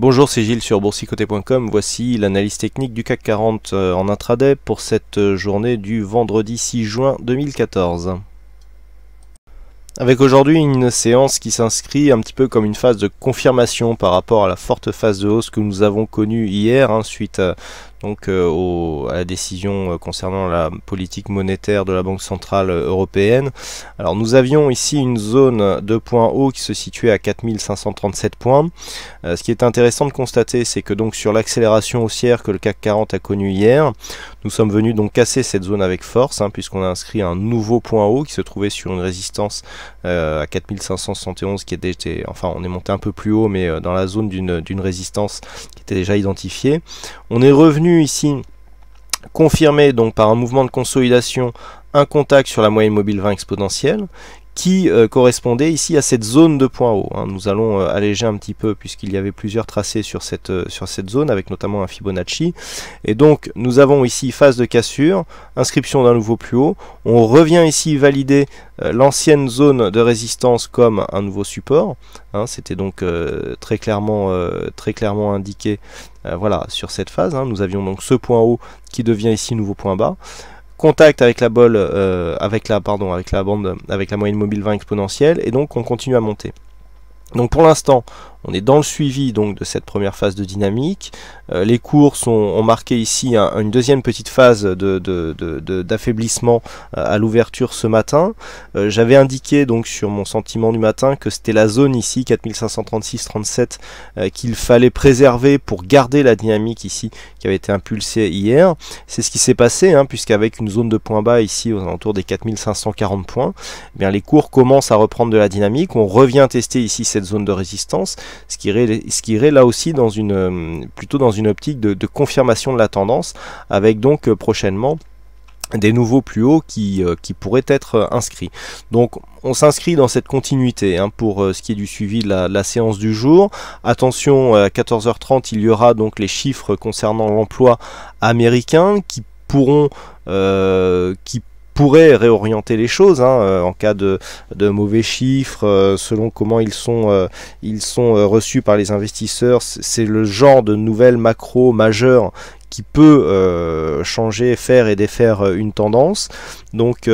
Bonjour, c'est Gilles sur boursicoté.com. Voici l'analyse technique du CAC 40 euh, en intraday pour cette euh, journée du vendredi 6 juin 2014. Avec aujourd'hui une séance qui s'inscrit un petit peu comme une phase de confirmation par rapport à la forte phase de hausse que nous avons connue hier Ensuite. Hein, suite à euh, donc euh, à la décision euh, concernant la politique monétaire de la Banque Centrale euh, Européenne. Alors nous avions ici une zone de point haut qui se situait à 4537 points. ce qui est intéressant de constater, c'est que donc sur l'accélération haussière que le CAC 40 a connue hier, nous sommes venus donc casser cette zone avec force, hein, puisqu'on a inscrit un nouveau point haut qui se trouvait sur une résistance à 4571 qui était, enfin on est monté un peu plus haut, mais dans la zone d'une résistance qui était déjà identifiée. On est revenu ici confirmé donc par un mouvement de consolidation un contact sur la moyenne mobile 20 exponentielle qui euh, correspondait ici à cette zone de point haut. Hein. Nous allons euh, alléger un petit peu puisqu'il y avait plusieurs tracés sur cette, euh, sur cette zone avec notamment un Fibonacci. Et donc nous avons ici phase de cassure, inscription d'un nouveau plus haut. On revient ici valider l'ancienne zone de résistance comme un nouveau support. Hein. C'était donc très, clairement, très clairement indiqué voilà, sur cette phase. Hein. Nous avions donc ce point haut qui devient ici nouveau point bas contact avec la bol, euh, avec la pardon, avec la bande, avec la moyenne mobile 20 exponentielle, et donc on continue à monter. Donc pour l'instant, on est dans le suivi donc de cette première phase de dynamique. Euh, les cours ont, marqué ici une deuxième petite phase d'affaiblissement de, de, euh, à l'ouverture ce matin. Euh, j'avais indiqué donc sur mon sentiment du matin que c'était la zone ici 4536-37 qu'il fallait préserver pour garder la dynamique ici qui avait été impulsée hier. C'est ce qui s'est passé hein, puisqu'avec une zone de points bas ici aux alentours des 4540 points, eh bien les cours commencent à reprendre de la dynamique. On revient tester ici cette zone de résistance ce qui irait, là aussi dans une, euh, plutôt dans une optique de, confirmation de la tendance, avec donc euh, prochainement des nouveaux plus hauts qui, euh, pourraient être inscrits. Donc on s'inscrit dans cette continuité hein, pour ce qui est du suivi de la, séance du jour. Attention, à 14h30, il y aura donc les chiffres concernant l'emploi américain qui pourront pourrait réorienter les choses hein, euh, en cas de, mauvais chiffres, euh, selon comment ils sont, euh, ils sont reçus par les investisseurs. C'est le genre de nouvelles macro majeures qui peut changer, faire et défaire une tendance. Donc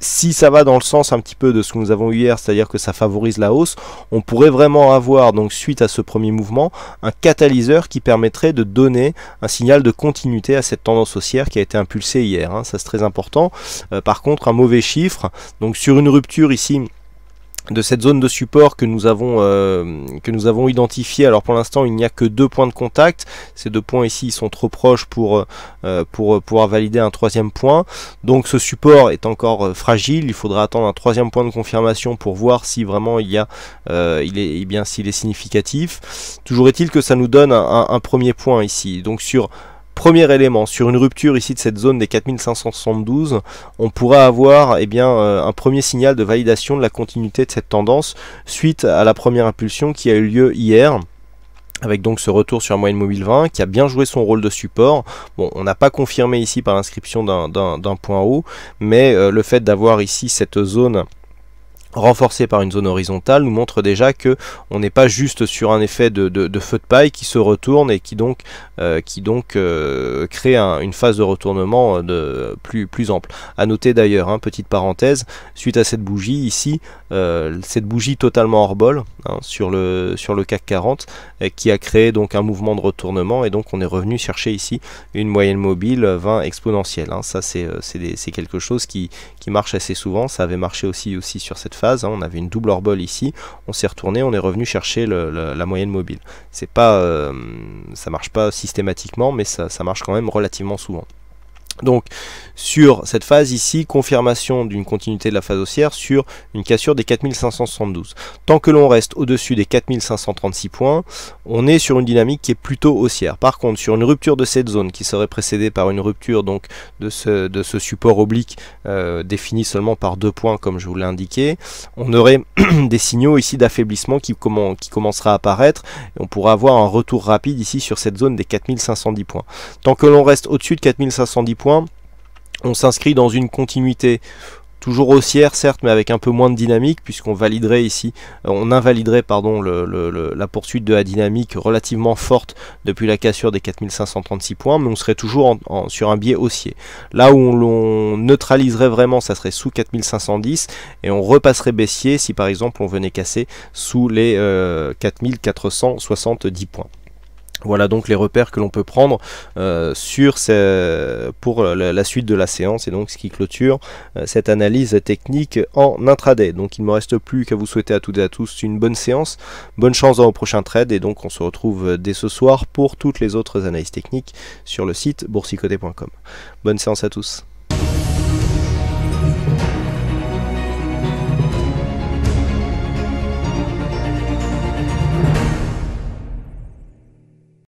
si ça va dans le sens un petit peu de ce que nous avons eu hier, c'est-à-dire que ça favorise la hausse, on pourrait vraiment avoir, donc suite à ce premier mouvement, un catalyseur qui permettrait de donner un signal de continuité à cette tendance haussière qui a été impulsée hier. Hein. ça c'est très important. Euh, par contre, un mauvais chiffre, donc sur une rupture ici de cette zone de support que nous avons euh, que nous avons identifié. Alors pour l'instant, il n'y a que deux points de contact. Ces deux points ici sont trop proches pour euh, pour euh, pouvoir valider un troisième point. Donc ce support est encore fragile. Il faudra attendre un troisième point de confirmation pour voir si vraiment il y a il est eh bien s'il est significatif. Toujours est-il que ça nous donne un premier point ici. Donc sur Premier élément, sur une rupture ici de cette zone des 4572, on pourra avoir eh bien, euh, un premier signal de validation de la continuité de cette tendance suite à la première impulsion qui a eu lieu hier avec donc ce retour sur moyenne mobile 20 qui a bien joué son rôle de support. Bon, on n'a pas confirmé ici par l'inscription d'un point haut, mais euh, le fait d'avoir ici cette zone renforcé par une zone horizontale nous montre déjà que on n'est pas juste sur un effet de, de, feu de paille qui se retourne et qui donc, euh, qui donc euh, crée une phase de retournement euh, de, plus, plus ample. A noter d'ailleurs, hein, petite parenthèse, suite à cette bougie ici, cette bougie totalement hors bol hein, sur, le, sur le CAC 40 qui a créé donc un mouvement de retournement et donc on est revenu chercher ici une moyenne mobile 20 exponentielle. Hein. Ça c'est quelque chose qui, qui marche assez souvent, ça avait marché aussi, aussi sur cette Hein. on avait une double orbole ici, on s'est retourné, on est revenu chercher la moyenne mobile. C'est pas, euh, ça marche pas systématiquement, mais ça marche quand même relativement souvent. Donc sur cette phase ici, confirmation d'une continuité de la phase haussière sur une cassure des 4572. Tant que l'on reste au-dessus des 4536 points, on est sur une dynamique qui est plutôt haussière. Par contre, sur une rupture de cette zone qui serait précédée par une rupture donc de ce, de ce support oblique euh, défini seulement par deux points comme je vous l'ai indiqué, on aurait des signaux ici d'affaiblissement qui, comment, qui commencera à apparaître. Et on pourra avoir un retour rapide ici sur cette zone des 4510 points. Tant que l'on reste au-dessus de 4510 points, on s'inscrit dans une continuité toujours haussière certes mais avec un peu moins de dynamique puisqu'on validerait ici euh, on invaliderait pardon le, la poursuite de la dynamique relativement forte depuis la cassure des 4536 points mais on serait toujours sur un biais haussier là où on, neutraliserait vraiment ça serait sous 4510 et on repasserait baissier si par exemple on venait casser sous les 4470 euh, points voilà donc les repères que l'on peut prendre euh, sur ces, pour la, suite de la séance et donc ce qui clôture euh, cette analyse technique en intraday. Donc il ne me reste plus qu'à vous souhaiter à toutes et à tous une bonne séance, bonne chance dans vos prochains trades et donc on se retrouve dès ce soir pour toutes les autres analyses techniques sur le site boursicoté.com. Bonne séance à tous.